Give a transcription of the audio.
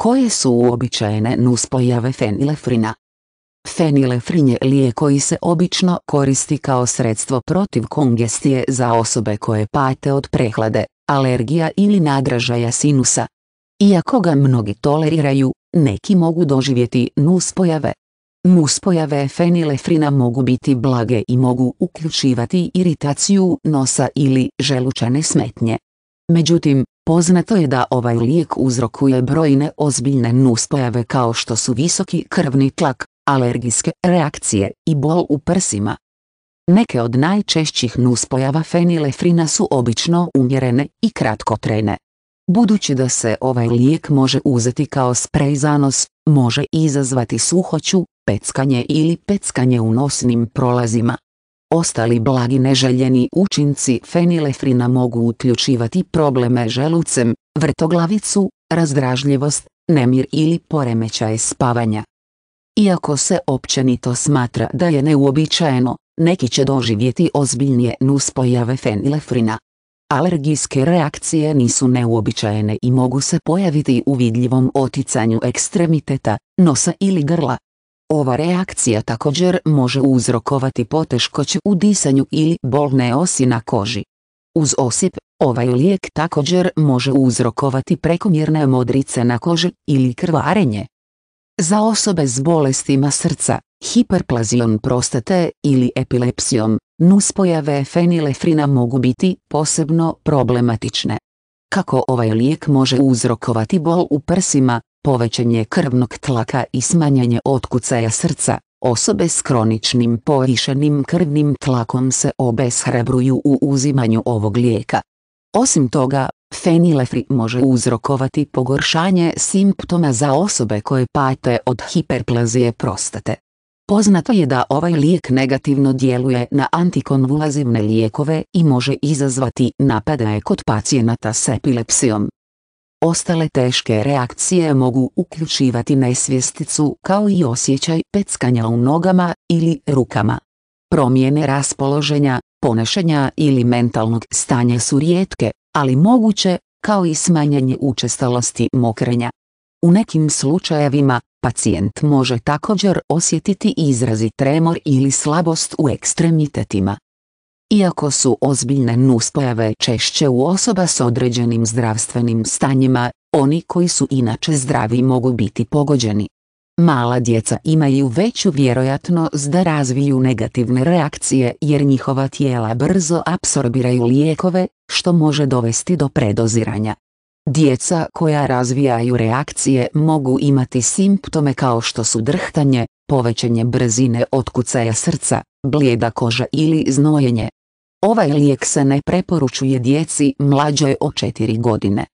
Koje su uobičajene nuspojave fenilefrina? Fenilefrin je lijek koji se obično koristi kao sredstvo protiv kongestije za osobe koje pate od prehlade, alergija ili nadražaja sinusa. Iako ga mnogi toleriraju, neki mogu doživjeti nuspojave. Nuspojave fenilefrina mogu biti blage i mogu uključivati iritaciju nosa ili želučane smetnje, Međutim, poznato je da ovaj lijek uzrokuje brojne ozbiljne nuspojave kao što su visoki krvni tlak, alergijske reakcije i bol u prsima. Neke od najčešćih nuspojava fenilefrina su obično umjerene i kratkotrene. Budući da se ovaj lijek može uzeti kao sprej za nos, može izazvati suhoću, peckanje ili peckanje u nosnim prolazima, Ostali blagi neželjeni učinci fenilefrina mogu uključivati probleme želucem, vrtoglavicu, razdražljivost, nemir ili poremećaj spavanja. Iako se općenito smatra da je neuobičajeno, neki će doživjeti ozbiljnije nuspojave fenilefrina. Alergijske reakcije nisu neuobičajene i mogu se pojaviti u vidljivom oticanju ekstremiteta, nosa ili grla, ova reakcija također može uzrokovati poteškoće u disanju ili bolne osi na koži. Uz osip, ovaj lijek također može uzrokovati prekomjerne modrice na koži ili krvarenje. Za osobe s bolestima srca, hiperplazijom prostate ili epilepsijom, nuspojave fenilefrina mogu biti posebno problematične. Kako ovaj lijek može uzrokovati bol u prsima, povećanje krvnog tlaka i smanjanje otkucaja srca. Osobe s kroničnim povišenim krvnim tlakom se obeshrabruju u uzimanju ovog lijeka. Osim toga, fenilefri može uzrokovati pogoršanje simptoma za osobe koje pate od hiperplazije prostate. Poznato je da ovaj lijek negativno djeluje na antikonvulazivne lijekove i može izazvati napadaje kod pacijenata s epilepsijom. Ostale teške reakcije mogu uključivati nesvjesticu kao i osjećaj peckanja u nogama ili rukama. Promjene raspoloženja, ponašanja ili mentalnog stanja su rijetke, ali moguće, kao i smanjenje učestalosti mokrenja. U nekim slučajevima, pacijent može također osjetiti izrazi tremor ili slabost u ekstremitetima. Iako su ozbiljne nuspojave češće u osoba s određenim zdravstvenim stanjima, oni koji su inače zdravi mogu biti pogođeni. Mala djeca imaju veću vjerojatnost da razviju negativne reakcije jer njihova tijela brzo apsorbiraju lijekove, što može dovesti do predoziranja. Djeca koja razvijaju reakcije mogu imati simptome kao što su drhtanje, povećanje brzine otkucaja srca, blijeda koža ili znojenje. Ovaj lijek se ne preporučuje djeci mlađoj od 4 godine.